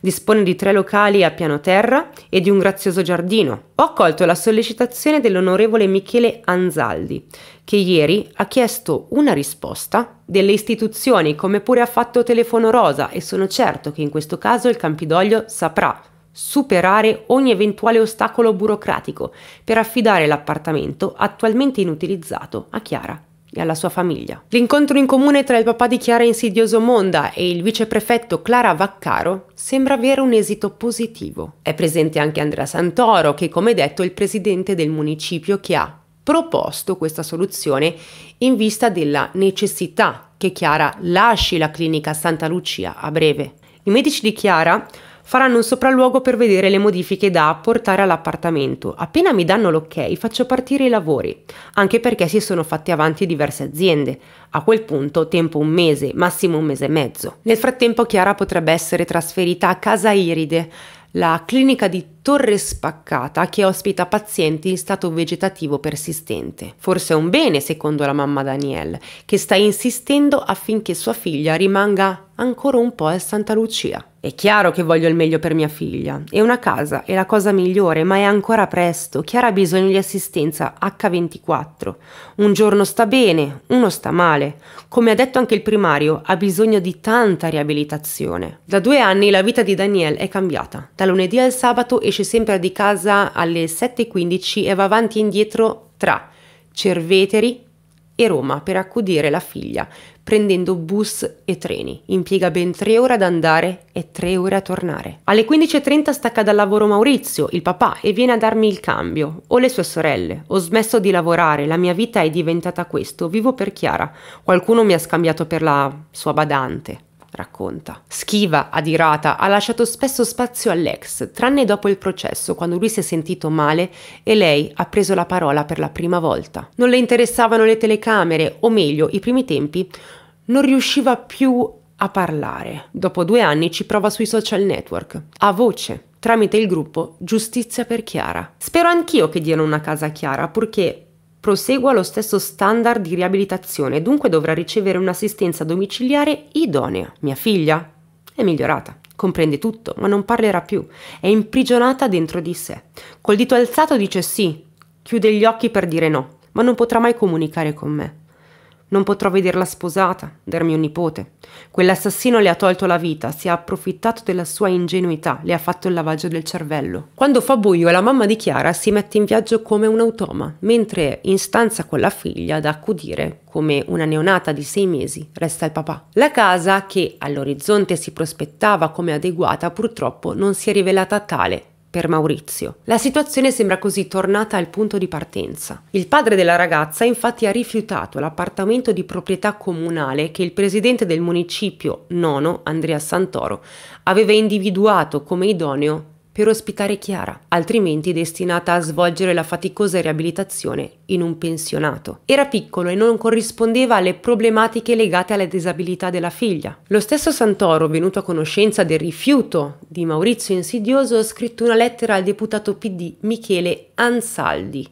Dispone di tre locali a piano terra e di un grazioso giardino. Ho accolto la sollecitazione dell'onorevole Michele Anzaldi, che ieri ha chiesto una risposta delle istituzioni, come pure ha fatto Telefono Rosa, e sono certo che in questo caso il Campidoglio saprà superare ogni eventuale ostacolo burocratico per affidare l'appartamento attualmente inutilizzato a Chiara e alla sua famiglia. L'incontro in comune tra il papà di Chiara Insidioso Monda e il viceprefetto Clara Vaccaro sembra avere un esito positivo. È presente anche Andrea Santoro, che come detto è il presidente del municipio che ha proposto questa soluzione in vista della necessità che Chiara lasci la clinica Santa Lucia a breve. I medici di Chiara faranno un sopralluogo per vedere le modifiche da apportare all'appartamento. Appena mi danno l'ok faccio partire i lavori, anche perché si sono fatte avanti diverse aziende. A quel punto tempo un mese, massimo un mese e mezzo. Nel frattempo Chiara potrebbe essere trasferita a Casa Iride, la clinica di Torre Spaccata che ospita pazienti in stato vegetativo persistente. Forse è un bene, secondo la mamma Danielle, che sta insistendo affinché sua figlia rimanga ancora un po' a Santa Lucia. È chiaro che voglio il meglio per mia figlia. E una casa è la cosa migliore, ma è ancora presto. Chiara ha bisogno di assistenza H24. Un giorno sta bene, uno sta male. Come ha detto anche il primario, ha bisogno di tanta riabilitazione. Da due anni la vita di Daniel è cambiata. Da lunedì al sabato esce sempre di casa alle 7.15 e va avanti e indietro tra Cerveteri, e Roma per accudire la figlia, prendendo bus e treni. Impiega ben tre ore ad andare e tre ore a tornare. Alle 15.30 stacca dal lavoro Maurizio, il papà, e viene a darmi il cambio. O le sue sorelle. Ho smesso di lavorare, la mia vita è diventata questo, vivo per Chiara. Qualcuno mi ha scambiato per la sua badante racconta. Schiva, adirata, ha lasciato spesso spazio all'ex, tranne dopo il processo, quando lui si è sentito male e lei ha preso la parola per la prima volta. Non le interessavano le telecamere, o meglio, i primi tempi, non riusciva più a parlare. Dopo due anni ci prova sui social network, a voce, tramite il gruppo Giustizia per Chiara. Spero anch'io che diano una casa a Chiara, purché prosegua lo stesso standard di riabilitazione e dunque dovrà ricevere un'assistenza domiciliare idonea. Mia figlia è migliorata, comprende tutto, ma non parlerà più, è imprigionata dentro di sé. Col dito alzato dice sì, chiude gli occhi per dire no, ma non potrà mai comunicare con me. Non potrò vederla sposata, dar mio nipote. Quell'assassino le ha tolto la vita, si è approfittato della sua ingenuità, le ha fatto il lavaggio del cervello. Quando fa buio, la mamma di Chiara si mette in viaggio come un automa, mentre in stanza con la figlia da accudire, come una neonata di sei mesi, resta il papà. La casa, che all'orizzonte si prospettava come adeguata, purtroppo non si è rivelata tale per Maurizio. La situazione sembra così tornata al punto di partenza. Il padre della ragazza infatti ha rifiutato l'appartamento di proprietà comunale che il presidente del municipio nono, Andrea Santoro, aveva individuato come idoneo per ospitare Chiara, altrimenti destinata a svolgere la faticosa riabilitazione in un pensionato. Era piccolo e non corrispondeva alle problematiche legate alla disabilità della figlia. Lo stesso Santoro, venuto a conoscenza del rifiuto di Maurizio Insidioso, ha scritto una lettera al deputato PD Michele Ansaldi,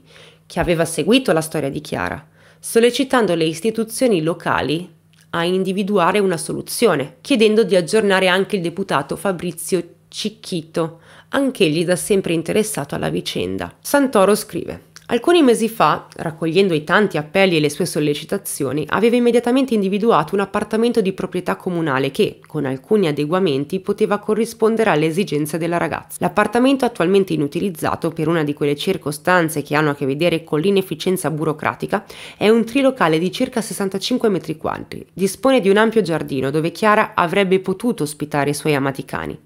che aveva seguito la storia di Chiara, sollecitando le istituzioni locali a individuare una soluzione, chiedendo di aggiornare anche il deputato Fabrizio Cicchito, anch'egli da sempre interessato alla vicenda. Santoro scrive Alcuni mesi fa, raccogliendo i tanti appelli e le sue sollecitazioni, aveva immediatamente individuato un appartamento di proprietà comunale che, con alcuni adeguamenti, poteva corrispondere alle esigenze della ragazza. L'appartamento attualmente inutilizzato per una di quelle circostanze che hanno a che vedere con l'inefficienza burocratica è un trilocale di circa 65 metri quadri. Dispone di un ampio giardino dove Chiara avrebbe potuto ospitare i suoi amati cani.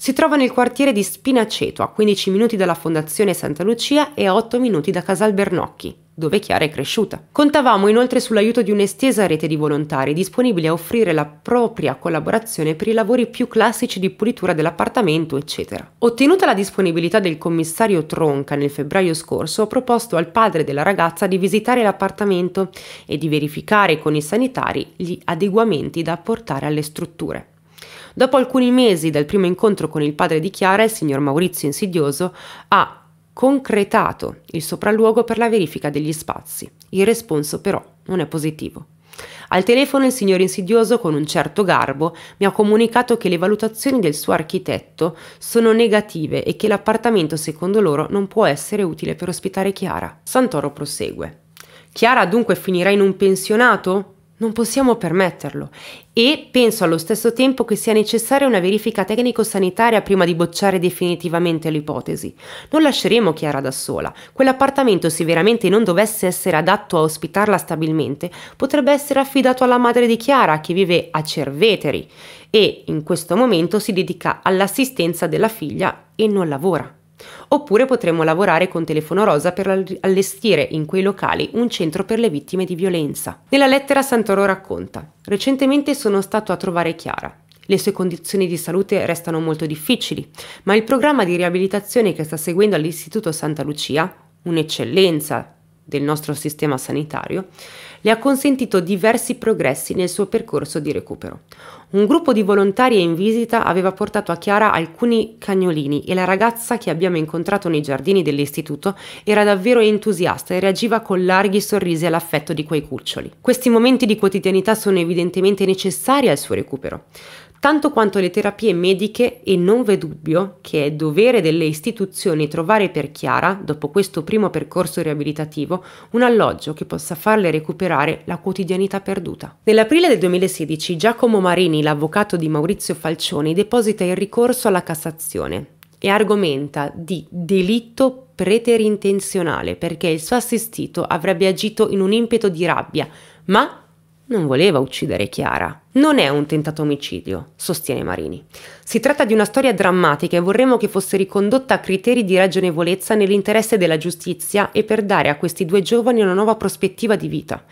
Si trova nel quartiere di Spinaceto, a 15 minuti dalla Fondazione Santa Lucia e a 8 minuti da Casal Bernocchi, dove Chiara è cresciuta. Contavamo inoltre sull'aiuto di un'estesa rete di volontari disponibili a offrire la propria collaborazione per i lavori più classici di pulitura dell'appartamento, eccetera. Ottenuta la disponibilità del commissario Tronca nel febbraio scorso, ho proposto al padre della ragazza di visitare l'appartamento e di verificare con i sanitari gli adeguamenti da apportare alle strutture. Dopo alcuni mesi dal primo incontro con il padre di Chiara, il signor Maurizio Insidioso ha concretato il sopralluogo per la verifica degli spazi. Il responso però non è positivo. Al telefono il signor insidioso, con un certo garbo, mi ha comunicato che le valutazioni del suo architetto sono negative e che l'appartamento, secondo loro, non può essere utile per ospitare Chiara. Santoro prosegue. Chiara dunque finirà in un pensionato? Non possiamo permetterlo e penso allo stesso tempo che sia necessaria una verifica tecnico-sanitaria prima di bocciare definitivamente l'ipotesi. Non lasceremo Chiara da sola. Quell'appartamento, se veramente non dovesse essere adatto a ospitarla stabilmente, potrebbe essere affidato alla madre di Chiara che vive a Cerveteri e in questo momento si dedica all'assistenza della figlia e non lavora. Oppure potremmo lavorare con Telefono Rosa per allestire in quei locali un centro per le vittime di violenza. Nella lettera Santoro racconta: Recentemente sono stato a trovare Chiara. Le sue condizioni di salute restano molto difficili, ma il programma di riabilitazione che sta seguendo all'Istituto Santa Lucia, un'eccellenza del nostro sistema sanitario, le ha consentito diversi progressi nel suo percorso di recupero. Un gruppo di volontari in visita aveva portato a Chiara alcuni cagnolini e la ragazza che abbiamo incontrato nei giardini dell'istituto era davvero entusiasta e reagiva con larghi sorrisi all'affetto di quei cuccioli. Questi momenti di quotidianità sono evidentemente necessari al suo recupero tanto quanto le terapie mediche e non v'è dubbio che è dovere delle istituzioni trovare per Chiara, dopo questo primo percorso riabilitativo, un alloggio che possa farle recuperare la quotidianità perduta. Nell'aprile del 2016 Giacomo Marini, l'avvocato di Maurizio Falcioni, deposita il ricorso alla Cassazione e argomenta di delitto preterintenzionale perché il suo assistito avrebbe agito in un impeto di rabbia, ma non voleva uccidere Chiara. Non è un tentato omicidio, sostiene Marini. Si tratta di una storia drammatica e vorremmo che fosse ricondotta a criteri di ragionevolezza nell'interesse della giustizia e per dare a questi due giovani una nuova prospettiva di vita.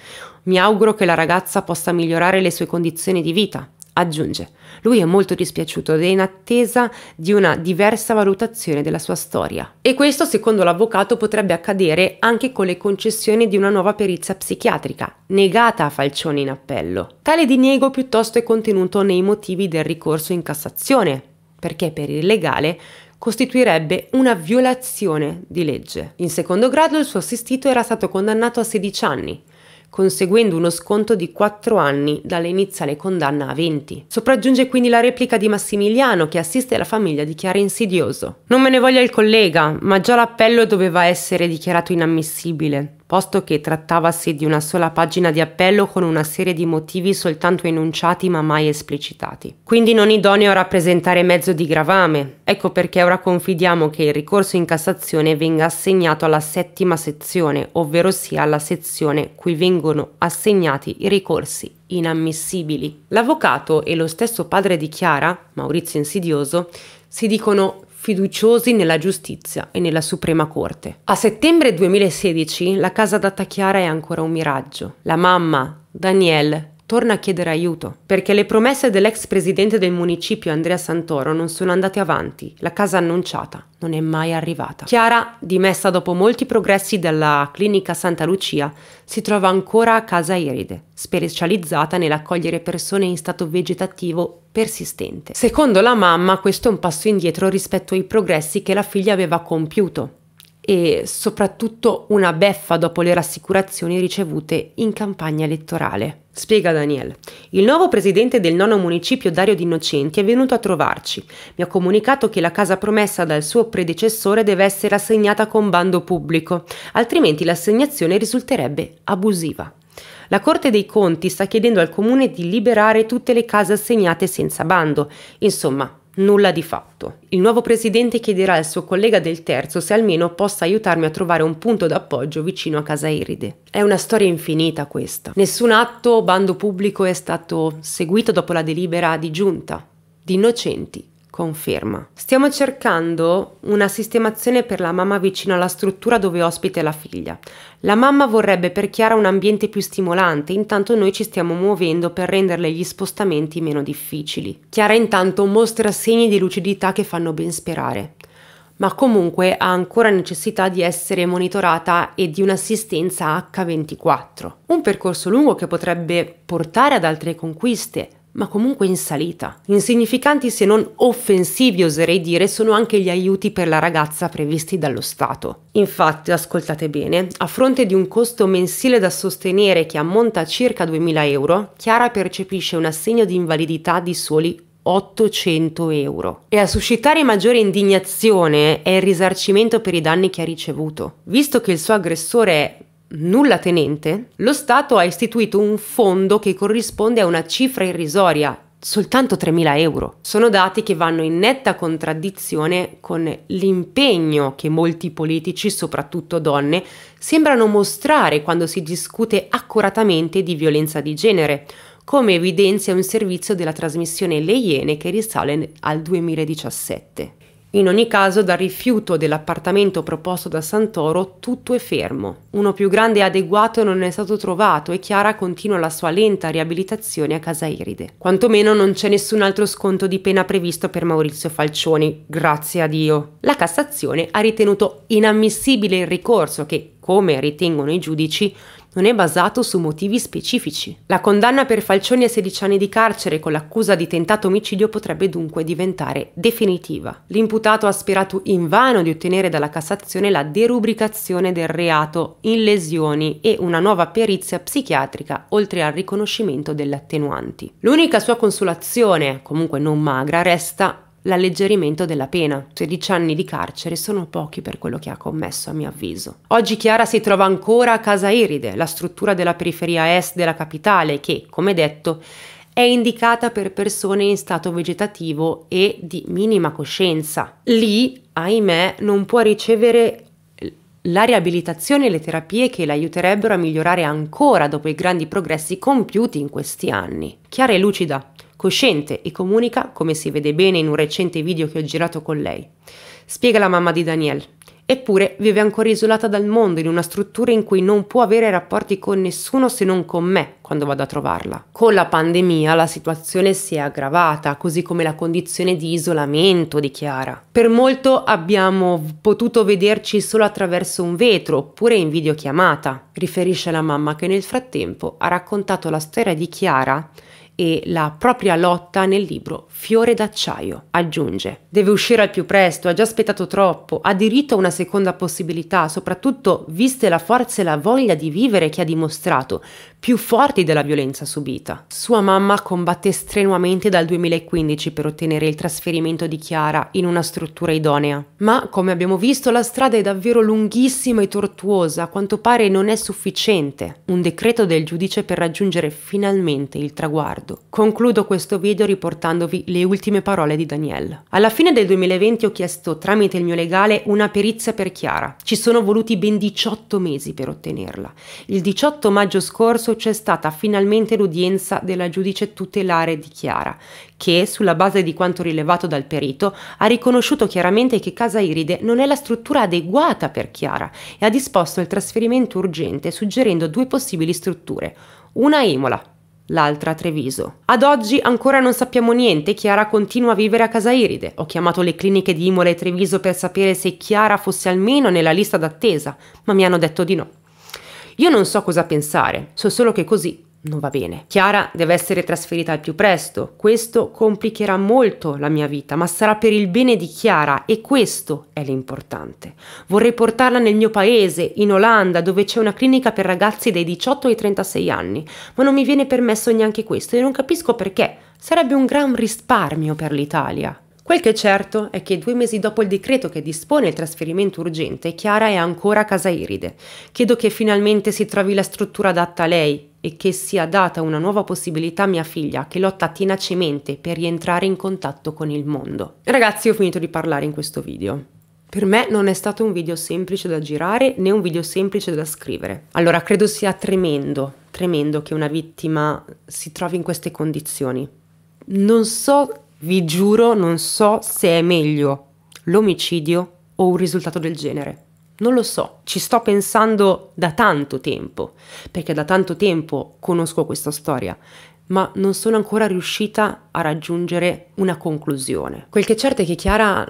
Mi auguro che la ragazza possa migliorare le sue condizioni di vita, Aggiunge, lui è molto dispiaciuto ed è in attesa di una diversa valutazione della sua storia. E questo, secondo l'avvocato, potrebbe accadere anche con le concessioni di una nuova perizia psichiatrica, negata a Falcione in appello. Tale diniego piuttosto è contenuto nei motivi del ricorso in Cassazione, perché per illegale costituirebbe una violazione di legge. In secondo grado il suo assistito era stato condannato a 16 anni, conseguendo uno sconto di 4 anni dall'iniziale condanna a 20. Sopraggiunge quindi la replica di Massimiliano che assiste la famiglia di Chiara Insidioso. Non me ne voglia il collega, ma già l'appello doveva essere dichiarato inammissibile posto che trattavasi di una sola pagina di appello con una serie di motivi soltanto enunciati ma mai esplicitati. Quindi non idoneo a rappresentare mezzo di gravame. Ecco perché ora confidiamo che il ricorso in Cassazione venga assegnato alla settima sezione, ovvero sia alla sezione cui vengono assegnati i ricorsi inammissibili. L'avvocato e lo stesso padre di Chiara, Maurizio Insidioso, si dicono fiduciosi nella giustizia e nella Suprema Corte. A settembre 2016 la casa d'atta Chiara è ancora un miraggio. La mamma, Danielle, torna a chiedere aiuto, perché le promesse dell'ex presidente del municipio Andrea Santoro non sono andate avanti, la casa annunciata non è mai arrivata. Chiara, dimessa dopo molti progressi dalla clinica Santa Lucia, si trova ancora a casa Iride, specializzata nell'accogliere persone in stato vegetativo persistente. Secondo la mamma questo è un passo indietro rispetto ai progressi che la figlia aveva compiuto, e soprattutto una beffa dopo le rassicurazioni ricevute in campagna elettorale. Spiega Daniel. Il nuovo presidente del nono municipio Dario D'Innocenti è venuto a trovarci. Mi ha comunicato che la casa promessa dal suo predecessore deve essere assegnata con bando pubblico, altrimenti l'assegnazione risulterebbe abusiva. La Corte dei Conti sta chiedendo al comune di liberare tutte le case assegnate senza bando. Insomma, Nulla di fatto. Il nuovo presidente chiederà al suo collega del terzo se almeno possa aiutarmi a trovare un punto d'appoggio vicino a Casa Iride. È una storia infinita questa. Nessun atto o bando pubblico è stato seguito dopo la delibera di giunta. Di innocenti Conferma. Stiamo cercando una sistemazione per la mamma vicino alla struttura dove ospita la figlia. La mamma vorrebbe per Chiara un ambiente più stimolante, intanto noi ci stiamo muovendo per renderle gli spostamenti meno difficili. Chiara intanto mostra segni di lucidità che fanno ben sperare ma comunque ha ancora necessità di essere monitorata e di un'assistenza H24. Un percorso lungo che potrebbe portare ad altre conquiste, ma comunque in salita. Insignificanti se non offensivi oserei dire sono anche gli aiuti per la ragazza previsti dallo Stato. Infatti, ascoltate bene, a fronte di un costo mensile da sostenere che ammonta a circa 2.000 euro, Chiara percepisce un assegno di invalidità di soli 800 euro. E a suscitare maggiore indignazione è il risarcimento per i danni che ha ricevuto. Visto che il suo aggressore è nulla tenente, lo Stato ha istituito un fondo che corrisponde a una cifra irrisoria, soltanto 3.000 euro. Sono dati che vanno in netta contraddizione con l'impegno che molti politici, soprattutto donne, sembrano mostrare quando si discute accuratamente di violenza di genere, come evidenzia un servizio della trasmissione Le Iene che risale al 2017. In ogni caso, dal rifiuto dell'appartamento proposto da Santoro, tutto è fermo. Uno più grande e adeguato non è stato trovato e Chiara continua la sua lenta riabilitazione a Casa Iride. Quantomeno non c'è nessun altro sconto di pena previsto per Maurizio Falcioni, grazie a Dio. La Cassazione ha ritenuto inammissibile il ricorso che, come ritengono i giudici, non è basato su motivi specifici. La condanna per Falcioni a 16 anni di carcere con l'accusa di tentato omicidio potrebbe dunque diventare definitiva. L'imputato ha sperato invano di ottenere dalla Cassazione la derubricazione del reato in lesioni e una nuova perizia psichiatrica oltre al riconoscimento delle attenuanti. L'unica sua consolazione, comunque non magra, resta l'alleggerimento della pena. 16 anni di carcere sono pochi per quello che ha commesso, a mio avviso. Oggi Chiara si trova ancora a Casa Iride, la struttura della periferia est della capitale, che, come detto, è indicata per persone in stato vegetativo e di minima coscienza. Lì, ahimè, non può ricevere la riabilitazione e le terapie che l'aiuterebbero a migliorare ancora dopo i grandi progressi compiuti in questi anni. Chiara è lucida, cosciente e comunica, come si vede bene in un recente video che ho girato con lei. Spiega la mamma di Daniel. Eppure vive ancora isolata dal mondo in una struttura in cui non può avere rapporti con nessuno se non con me quando vado a trovarla. Con la pandemia la situazione si è aggravata, così come la condizione di isolamento di Chiara. Per molto abbiamo potuto vederci solo attraverso un vetro oppure in videochiamata, riferisce la mamma che nel frattempo ha raccontato la storia di Chiara e la propria lotta nel libro Fiore d'acciaio. Aggiunge, deve uscire al più presto, ha già aspettato troppo, ha diritto a una seconda possibilità, soprattutto viste la forza e la voglia di vivere che ha dimostrato, più forti della violenza subita. Sua mamma combatte strenuamente dal 2015 per ottenere il trasferimento di Chiara in una struttura idonea. Ma, come abbiamo visto, la strada è davvero lunghissima e tortuosa, a quanto pare non è sufficiente un decreto del giudice per raggiungere finalmente il traguardo riguardo. Concludo questo video riportandovi le ultime parole di Daniel. Alla fine del 2020 ho chiesto tramite il mio legale una perizia per Chiara. Ci sono voluti ben 18 mesi per ottenerla. Il 18 maggio scorso c'è stata finalmente l'udienza della giudice tutelare di Chiara, che, sulla base di quanto rilevato dal perito, ha riconosciuto chiaramente che Casa Iride non è la struttura adeguata per Chiara e ha disposto il trasferimento urgente suggerendo due possibili strutture. Una Emola, l'altra a Treviso. Ad oggi ancora non sappiamo niente, Chiara continua a vivere a Casairide. Ho chiamato le cliniche di Imola e Treviso per sapere se Chiara fosse almeno nella lista d'attesa, ma mi hanno detto di no. Io non so cosa pensare, so solo che così non va bene. Chiara deve essere trasferita al più presto, questo complicherà molto la mia vita, ma sarà per il bene di Chiara e questo è l'importante. Vorrei portarla nel mio paese, in Olanda, dove c'è una clinica per ragazzi dai 18 ai 36 anni, ma non mi viene permesso neanche questo e non capisco perché. Sarebbe un gran risparmio per l'Italia. Quel che è certo è che due mesi dopo il decreto che dispone il trasferimento urgente, Chiara è ancora a casa Iride. Chiedo che finalmente si trovi la struttura adatta a lei e che sia data una nuova possibilità a mia figlia che lotta tenacemente per rientrare in contatto con il mondo. Ragazzi, ho finito di parlare in questo video. Per me non è stato un video semplice da girare né un video semplice da scrivere. Allora, credo sia tremendo, tremendo che una vittima si trovi in queste condizioni. Non so, vi giuro, non so se è meglio l'omicidio o un risultato del genere. Non lo so, ci sto pensando da tanto tempo, perché da tanto tempo conosco questa storia, ma non sono ancora riuscita a raggiungere una conclusione. Quel che è certo è che Chiara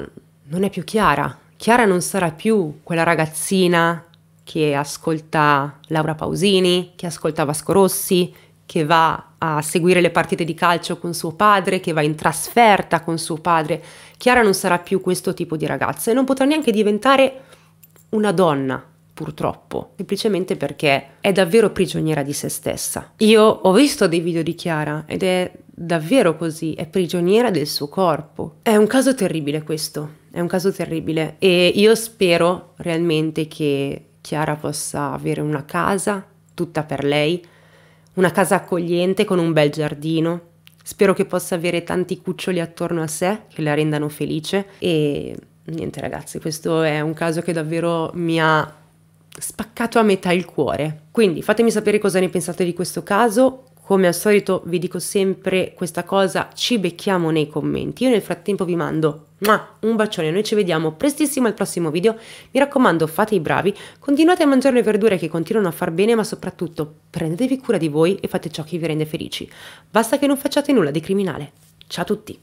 non è più Chiara. Chiara non sarà più quella ragazzina che ascolta Laura Pausini, che ascolta Vasco Rossi, che va a seguire le partite di calcio con suo padre, che va in trasferta con suo padre. Chiara non sarà più questo tipo di ragazza e non potrà neanche diventare una donna, purtroppo, semplicemente perché è davvero prigioniera di se stessa. Io ho visto dei video di Chiara ed è davvero così, è prigioniera del suo corpo. È un caso terribile questo, è un caso terribile e io spero realmente che Chiara possa avere una casa tutta per lei, una casa accogliente con un bel giardino. Spero che possa avere tanti cuccioli attorno a sé che la rendano felice e niente ragazzi, questo è un caso che davvero mi ha spaccato a metà il cuore. Quindi fatemi sapere cosa ne pensate di questo caso. Come al solito vi dico sempre questa cosa, ci becchiamo nei commenti. Io nel frattempo vi mando un bacione, noi ci vediamo prestissimo al prossimo video. Mi raccomando, fate i bravi, continuate a mangiare le verdure che continuano a far bene, ma soprattutto prendetevi cura di voi e fate ciò che vi rende felici. Basta che non facciate nulla di criminale. Ciao a tutti!